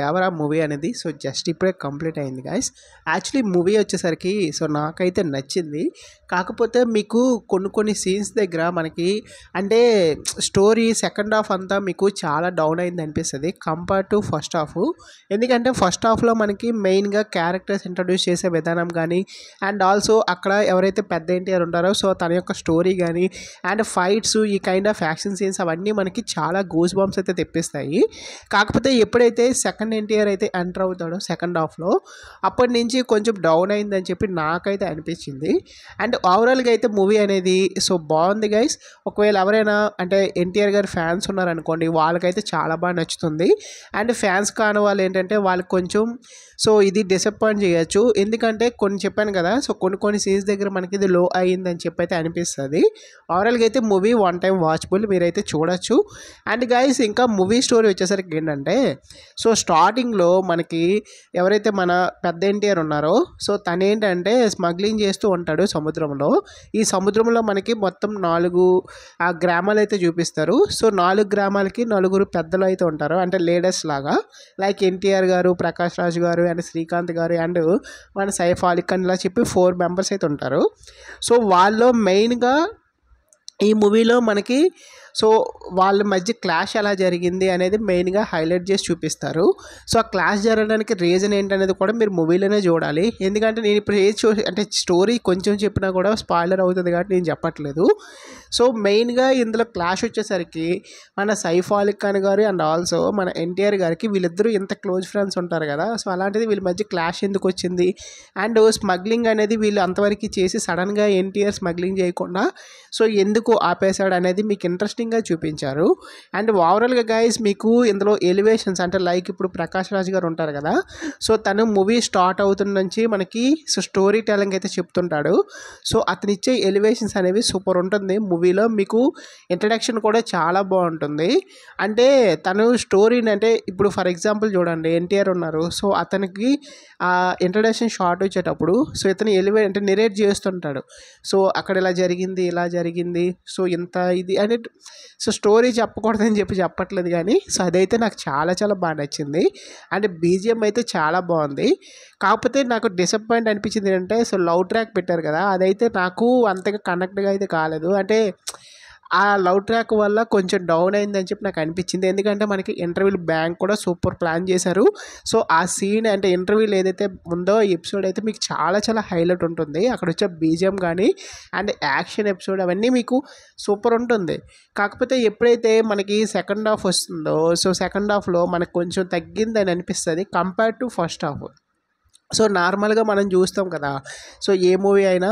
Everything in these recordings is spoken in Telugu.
దేవరా మూవీ అనేది సో జస్ట్ ఇప్పుడే కంప్లీట్ అయింది గాయస్ యాక్చువల్లీ మూవీ వచ్చేసరికి సో నాకైతే నచ్చింది కాకపోతే మీకు కొన్ని కొన్ని సీన్స్ దగ్గర మనకి అంటే స్టోరీ సెకండ్ హాఫ్ అంతా మీకు చాలా డౌన్ అయింది అనిపిస్తుంది కంపేర్ టు ఫస్ట్ హాఫ్ ఎందుకంటే ఫస్ట్ హాఫ్లో మనకి మెయిన్గా క్యారెక్టర్స్ ఇంట్రడ్యూస్ చేసే విధానం కానీ అండ్ ఆల్సో అక్కడ ఎవరైతే పెద్ద ఎన్టీఆర్ ఉంటారో సో తన యొక్క స్టోరీ కానీ అండ్ ఫైట్స్ ఈ కైండ్ ఆఫ్ యాక్షన్ సీన్స్ అవన్నీ మనకి చాలా గోజ్ బాంబ్స్ అయితే తెప్పిస్తాయి కాకపోతే ఎప్పుడైతే సెకండ్ సెకండ్ ఎన్టీఆర్ అయితే ఎంటర్ అవుతాడు సెకండ్ హాఫ్లో అప్పటి నుంచి కొంచెం డౌన్ అయిందని చెప్పి నాకైతే అనిపించింది అండ్ ఓవరాల్గా అయితే మూవీ అనేది సో బాగుంది గైస్ ఒకవేళ ఎవరైనా అంటే ఎన్టీఆర్ గారు ఫ్యాన్స్ ఉన్నారనుకోండి వాళ్ళకైతే చాలా బాగా నచ్చుతుంది అండ్ ఫ్యాన్స్ కాని వాళ్ళు ఏంటంటే వాళ్ళకి కొంచెం సో ఇది డిసప్పాయింట్ చేయొచ్చు ఎందుకంటే కొన్ని చెప్పాను కదా సో కొన్ని కొన్ని సీన్స్ దగ్గర మనకి ఇది లో అయ్యిందని చెప్పి అయితే అనిపిస్తుంది ఓవరాల్గా అయితే మూవీ వన్ టైం వాచ్బుల్ మీరైతే చూడొచ్చు అండ్ గైస్ ఇంకా మూవీ స్టోరీ వచ్చేసరికి ఏంటంటే సో స్టా స్టార్టింగ్లో మనకి ఎవరైతే మన పెద్ద ఎన్టీఆర్ ఉన్నారో సో తను ఏంటంటే స్మగ్లింగ్ చేస్తూ ఉంటాడు సముద్రంలో ఈ సముద్రంలో మనకి మొత్తం నాలుగు ఆ గ్రామాలు అయితే చూపిస్తారు సో నాలుగు గ్రామాలకి నలుగురు పెద్దలు అయితే ఉంటారు అంటే లేడర్స్ లాగా లైక్ ఎన్టీఆర్ గారు ప్రకాష్ రాజు గారు అండ్ శ్రీకాంత్ గారు అండ్ మన సైఫ్ అలీ ఖాన్ ఇలా చెప్పి ఫోర్ మెంబర్స్ అయితే ఉంటారు సో వాళ్ళు మెయిన్గా ఈ మూవీలో మనకి సో వాళ్ళ మధ్య క్లాష్ ఎలా జరిగింది అనేది మెయిన్గా హైలైట్ చేసి చూపిస్తారు సో ఆ క్లాష్ జరగడానికి రీజన్ ఏంటనేది కూడా మీరు మూవీలోనే చూడాలి ఎందుకంటే నేను ఇప్పుడు ఏది చూ అంటే స్టోరీ కొంచెం చెప్పినా కూడా స్పాయిలర్ అవుతుంది కాబట్టి నేను చెప్పట్లేదు సో మెయిన్గా ఇందులో క్లాష్ వచ్చేసరికి మన సైఫ్ అలీ ఖాన్ గారు అండ్ ఆల్సో మన ఎన్టీఆర్ గారికి వీళ్ళిద్దరూ ఇంత క్లోజ్ ఫ్రెండ్స్ ఉంటారు కదా సో అలాంటిది వీళ్ళ మధ్య క్లాష్ ఎందుకు వచ్చింది అండ్ స్మగ్లింగ్ అనేది వీళ్ళు అంతవరకు చేసి సడన్గా ఎన్టీఆర్ స్మగ్లింగ్ చేయకుండా సో ఎందుకు ఆపేశాడు అనేది మీకు ఇంట్రెస్టింగ్ ఇంట్రెస్టింగ్గా చూపించారు అండ్ ఓవరాల్గా గైస్ మీకు ఇందులో ఎలివేషన్స్ అంటే లైక్ ఇప్పుడు ప్రకాష్ రాజ్ గారు ఉంటారు కదా సో తను మూవీ స్టార్ట్ అవుతున్న నుంచి మనకి సో స్టోరీ టెలింగ్ అయితే చెప్తుంటాడు సో అతనిచ్చే ఎలివేషన్స్ అనేవి సూపర్ ఉంటుంది మూవీలో మీకు ఇంట్రడక్షన్ కూడా చాలా బాగుంటుంది అంటే తను స్టోరీని అంటే ఇప్పుడు ఫర్ ఎగ్జాంపుల్ చూడండి ఎన్టీఆర్ ఉన్నారు సో అతనికి ఇంట్రడక్షన్ షార్ట్ వచ్చేటప్పుడు సో ఇతను ఎలివే అంటే నెరేట్ చేస్తుంటాడు సో అక్కడ ఇలా జరిగింది ఇలా జరిగింది సో ఇంత ఇది అంటే సో స్టోరీ చెప్పకూడదని చెప్పి చెప్పట్లేదు కానీ సో అదైతే నాకు చాలా చాలా బాగా నచ్చింది అండ్ బీజిఎం అయితే చాలా బాగుంది కాకపోతే నాకు డిసప్పాయింట్ అనిపించింది ఏంటంటే సో లవ్ ట్రాక్ పెట్టారు కదా అదైతే నాకు అంతగా కనెక్ట్గా అయితే కాలేదు అంటే ఆ లవ్ ట్రాక్ వల్ల కొంచెం డౌన్ అయిందని చెప్పి నాకు అనిపించింది ఎందుకంటే మనకి ఇంటర్వ్యూలు బ్యాంక్ కూడా సూపర్ ప్లాన్ చేశారు సో ఆ సీన్ అంటే ఇంటర్వ్యూలు ఏదైతే ఉందో ఎపిసోడ్ అయితే మీకు చాలా చాలా హైలైట్ ఉంటుంది అక్కడ వచ్చే బీజిఎం కానీ అండ్ యాక్షన్ ఎపిసోడ్ అవన్నీ మీకు సూపర్ ఉంటుంది కాకపోతే ఎప్పుడైతే మనకి సెకండ్ హాఫ్ వస్తుందో సో సెకండ్ హాఫ్లో మనకు కొంచెం తగ్గిందని అనిపిస్తుంది compare to first half so నార్మల్గా మనం చూస్తాం కదా సో ఏ మూవీ అయినా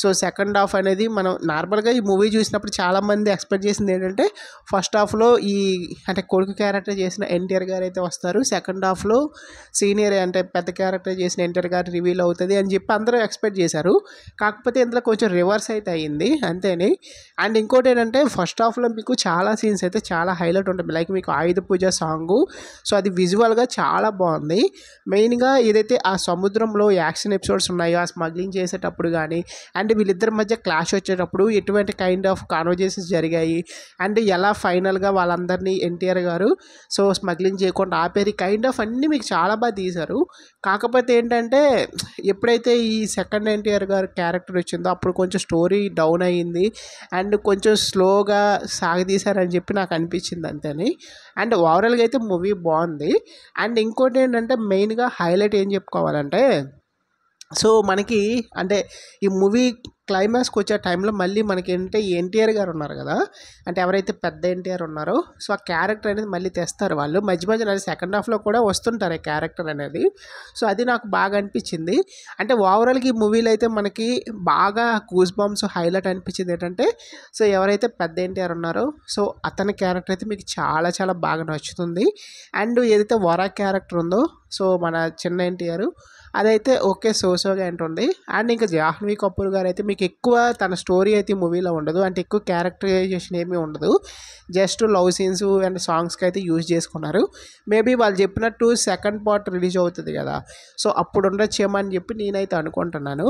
సో సెకండ్ హాఫ్ అనేది మనం నార్మల్గా ఈ మూవీ చూసినప్పుడు చాలామంది ఎక్స్పెక్ట్ చేసింది ఏంటంటే ఫస్ట్ హాఫ్లో ఈ అంటే కొడుకు క్యారెక్టర్ చేసిన ఎన్టీఆర్ గారు అయితే వస్తారు సెకండ్ హాఫ్లో సీనియర్ అంటే పెద్ద క్యారెక్టర్ చేసిన ఎన్టీఆర్ గారు రివీల్ అవుతుంది అని చెప్పి అందరూ ఎక్స్పెక్ట్ చేశారు కాకపోతే ఇందులో కొంచెం రివర్స్ అయితే అయ్యింది అంతేని అండ్ ఇంకోటి ఏంటంటే ఫస్ట్ హాఫ్లో మీకు చాలా సీన్స్ అయితే చాలా హైలైట్ ఉంటుంది లైక్ మీకు ఆయుధ పూజ సాంగు సో అది విజువల్గా చాలా బాగుంది మెయిన్గా ఏదైతే ఆ సముద్రంలో యాక్షన్ ఎపిసోడ్స్ ఉన్నాయో ఆ స్మగ్లింగ్ చేసేటప్పుడు కానీ అండ్ వీళ్ళిద్దరి మధ్య క్లాష్ వచ్చేటప్పుడు ఎటువంటి కైండ్ ఆఫ్ కాన్వర్జేషన్స్ జరిగాయి అండ్ ఎలా ఫైనల్గా వాళ్ళందరినీ ఎన్టీఆర్ గారు సో స్మగ్లింగ్ చేయకుండా ఆపేరి కైండ్ ఆఫ్ అన్నీ మీకు చాలా బాగా తీశారు కాకపోతే ఏంటంటే ఎప్పుడైతే ఈ సెకండ్ ఎన్టీఆర్ గారు క్యారెక్టర్ వచ్చిందో అప్పుడు కొంచెం స్టోరీ డౌన్ అయ్యింది అండ్ కొంచెం స్లోగా సాగదీశారని చెప్పి నాకు అనిపించింది అంతేని అండ్ ఓవరాల్గా అయితే మూవీ బాగుంది అండ్ ఇంకోటి ఏంటంటే మెయిన్గా హైలైట్ ఏం చెప్పుకోవాలంటే సో మనకి అంటే ఈ మూవీ క్లైమాక్స్కి వచ్చే టైంలో మళ్ళీ మనకి ఏంటంటే ఎన్టీఆర్ గారు ఉన్నారు కదా అంటే ఎవరైతే పెద్ద ఎన్టీఆర్ ఉన్నారో సో ఆ క్యారెక్టర్ అనేది మళ్ళీ తెస్తారు వాళ్ళు మధ్య మధ్య సెకండ్ హాఫ్లో కూడా వస్తుంటారు ఈ క్యారెక్టర్ అనేది సో అది నాకు బాగా అనిపించింది అంటే ఓవరాల్గా ఈ మూవీలో అయితే మనకి బాగా కూజ్ బాంబ్స్ హైలైట్ అనిపించింది ఏంటంటే సో ఎవరైతే పెద్ద ఎన్టీఆర్ ఉన్నారో సో అతని క్యారెక్టర్ అయితే మీకు చాలా చాలా బాగా నచ్చుతుంది అండ్ ఏదైతే వరా క్యారెక్టర్ ఉందో సో మన చిన్న ఎన్టీఆర్ అదైతే ఓకే సోసోగా ఉంటుంది అండ్ ఇంకా జాహ్నవి కపూర్ గారు అయితే మీకు మీకు ఎక్కువ తన స్టోరీ అయితే మూవీలో ఉండదు అంటే ఎక్కువ క్యారెక్టరైజేషన్ ఏమీ ఉండదు జస్ట్ లవ్ సీన్స్ అండ్ సాంగ్స్కి అయితే యూజ్ చేసుకున్నారు మేబీ వాళ్ళు చెప్పినట్టు సెకండ్ పార్ట్ రిలీజ్ అవుతుంది కదా సో అప్పుడు ఉండొచ్చేమో అని చెప్పి నేనైతే అనుకుంటున్నాను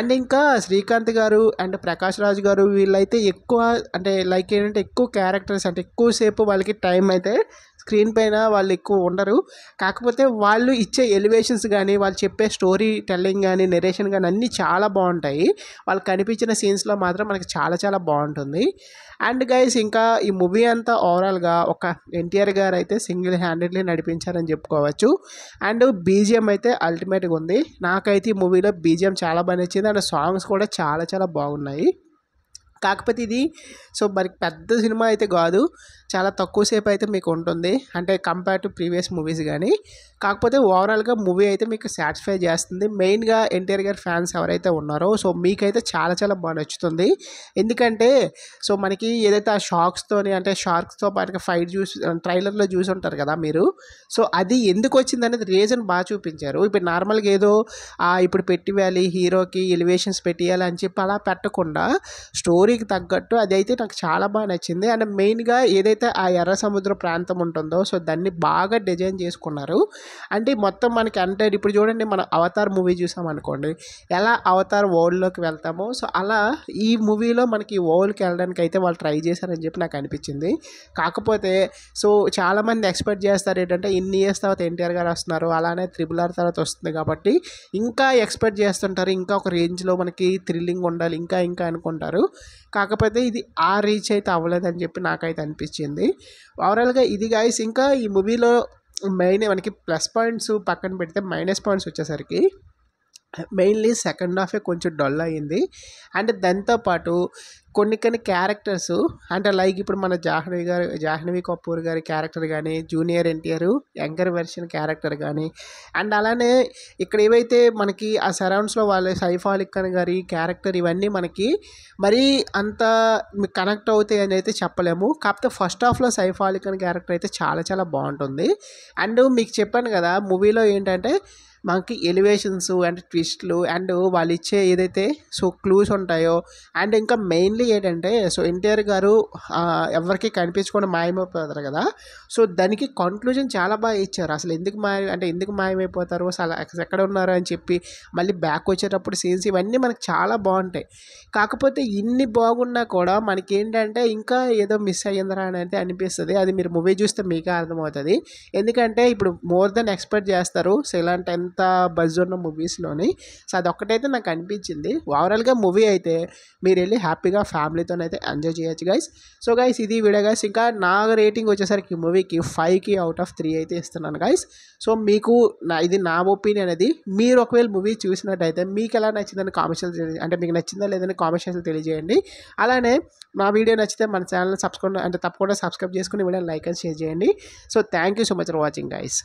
అండ్ ఇంకా శ్రీకాంత్ గారు అండ్ ప్రకాష్ రాజ్ గారు వీళ్ళైతే ఎక్కువ అంటే లైక్ ఏంటంటే ఎక్కువ క్యారెక్టర్స్ అంటే ఎక్కువసేపు వాళ్ళకి టైం అయితే స్క్రీన్ పైన వాళ్ళు ఎక్కువ ఉండరు కాకపోతే వాళ్ళు ఇచ్చే ఎలివేషన్స్ కానీ వాళ్ళు చెప్పే స్టోరీ టెల్లింగ్ కానీ నెరేషన్ కానీ అన్నీ చాలా బాగుంటాయి వాళ్ళు కనిపించిన సీన్స్లో మాత్రం మనకి చాలా చాలా బాగుంటుంది అండ్ గైస్ ఇంకా ఈ మూవీ అంతా ఓవరాల్గా ఒక ఎన్టీఆర్ గారు అయితే సింగిల్ హ్యాండెడ్లీ నడిపించారని చెప్పుకోవచ్చు అండ్ బీజిఎం అయితే అల్టిమేట్గా ఉంది నాకైతే ఈ మూవీలో బీజిఎం చాలా బాగా నచ్చింది అండ్ సాంగ్స్ కూడా చాలా చాలా బాగున్నాయి కాకపోతే ఇది సో మరి పెద్ద సినిమా అయితే కాదు చాలా తక్కువ సేపు అయితే మీకు ఉంటుంది అంటే కంపేర్ టు ప్రీవియస్ మూవీస్ కానీ కాకపోతే ఓవరాల్గా మూవీ అయితే మీకు సాటిస్ఫై చేస్తుంది మెయిన్గా ఎన్టీఆర్ గారి ఫ్యాన్స్ ఎవరైతే ఉన్నారో సో మీకైతే చాలా చాలా బాగా నచ్చుతుంది ఎందుకంటే సో మనకి ఏదైతే ఆ షాక్స్తోని అంటే షార్క్స్తో పాటు ఫైట్ చూసి ట్రైలర్లో చూసి ఉంటారు కదా మీరు సో అది ఎందుకు వచ్చింది అనేది రీజన్ బాగా చూపించారు ఇప్పుడు నార్మల్గా ఏదో ఇప్పుడు పెట్టి వేయాలి హీరోకి ఎలివేషన్స్ పెట్టియాలి అని చెప్పి అలా పెట్టకుండా స్టోరీకి తగ్గట్టు అది అయితే నాకు చాలా బాగా నచ్చింది అండ్ మెయిన్గా ఏదైతే ఎక్కడైతే ఆ ఎర్ర సముద్ర ప్రాంతం ఉంటుందో సో దాన్ని బాగా డిజైన్ చేసుకున్నారు అంటే మొత్తం మనకి అంటే ఇప్పుడు చూడండి మనం అవతార్ మూవీ చూసాం అనుకోండి ఎలా అవతార్ వరల్డ్లోకి వెళ్తామో సో అలా ఈ మూవీలో మనకి ఈ వరల్డ్కి వెళ్ళడానికి అయితే వాళ్ళు ట్రై చేశారని చెప్పి నాకు అనిపించింది కాకపోతే సో చాలామంది ఎక్స్పెక్ట్ చేస్తారు ఏంటంటే ఇన్ని ఇయర్స్ తర్వాత ఎన్టీఆర్ గారు వస్తున్నారు అలానే త్రిబుల్ ఆర్ తర్వాత వస్తుంది కాబట్టి ఇంకా ఎక్స్పెక్ట్ చేస్తుంటారు ఇంకా ఒక రేంజ్లో మనకి థ్రిల్లింగ్ ఉండాలి ఇంకా ఇంకా అనుకుంటారు కాకపోతే ఇది ఆ రీచ్ అయితే అవ్వలేదని చెప్పి నాకైతే అనిపించింది వచ్చింది ఓవరాల్గా ఇది గాయస్ ఇంకా ఈ మూవీలో మెయిన్ మనకి ప్లస్ పాయింట్స్ పక్కన పెడితే మైనస్ పాయింట్స్ వచ్చేసరికి మెయిన్లీ సెకండ్ హాఫే కొంచెం డల్ అయింది అండ్ దాంతోపాటు కొన్ని కొన్ని క్యారెక్టర్స్ అంటే లైక్ ఇప్పుడు మన జాహ్నవి గారు జాహ్నవి కపూర్ గారి క్యారెక్టర్ కానీ junior NTR younger version character కానీ అండ్ అలానే ఇక్కడ ఏవైతే మనకి ఆ సరౌండ్స్లో వాళ్ళ సైఫ్ అలీ ఖాన్ గారి క్యారెక్టర్ ఇవన్నీ మనకి మరీ అంత కనెక్ట్ అవుతాయి అని అయితే చెప్పలేము కాకపోతే ఫస్ట్ హాఫ్లో సైఫ్ అలీ ఖాన్ క్యారెక్టర్ అయితే చాలా చాలా బాగుంటుంది అండ్ మీకు చెప్పాను కదా మూవీలో ఏంటంటే మనకి ఎలివేషన్స్ అండ్ ట్విస్ట్లు అండ్ వాళ్ళు ఇచ్చే ఏదైతే సో క్లూస్ ఉంటాయో అండ్ ఇంకా మెయిన్లీ ఏంటంటే సో ఎన్టీఆర్ గారు ఎవరికి కనిపించకుండా మాయమైపోతారు కదా సో దానికి కంక్లూజన్ చాలా బాగా ఇచ్చారు అసలు ఎందుకు మాయ అంటే ఎందుకు మాయమైపోతారు అసలు ఎక్కడ ఉన్నారు అని చెప్పి మళ్ళీ బ్యాక్ వచ్చేటప్పుడు సీన్స్ ఇవన్నీ మనకు చాలా బాగుంటాయి కాకపోతే ఇన్ని బాగున్నా కూడా మనకి ఏంటంటే ఇంకా ఏదో మిస్ అని అనేది అనిపిస్తుంది అది మీరు మూవీ చూస్తే మీకే అర్థమవుతుంది ఎందుకంటే ఇప్పుడు మోర్ దెన్ ఎక్స్పెక్ట్ చేస్తారు సో ఇలాంటి ఎంత అంత బజ్ ఉన్న మూవీస్లోని సో అది ఒక్కటైతే నాకు అనిపించింది ఓవరాల్గా మూవీ అయితే మీరు వెళ్ళి హ్యాపీగా ఫ్యామిలీతోనైతే ఎంజాయ్ చేయొచ్చు గైస్ సో గైస్ ఇది వీడియో గైస్ ఇంకా నా రేటింగ్ వచ్చేసరికి మూవీకి ఫైవ్కి అవుట్ ఆఫ్ త్రీ అయితే ఇస్తున్నాను గైస్ సో మీకు నా ఇది నా ఒపీనియన్ అది మీరు ఒకవేళ మూవీ చూసినట్టయితే మీకు ఎలా నచ్చిందని కామెంట్స్ అంటే మీకు నచ్చిందా లేదని కామెంట్స్ తెలియజేయండి అలానే నా వీడియో నచ్చితే మన ఛానల్ సబ్స్క్రైబ్ అంటే తప్పకుండా సబ్స్క్రైబ్ చేసుకుని వీడియో లైక్ అండ్ షేర్ చేయండి so thank you so much for watching guys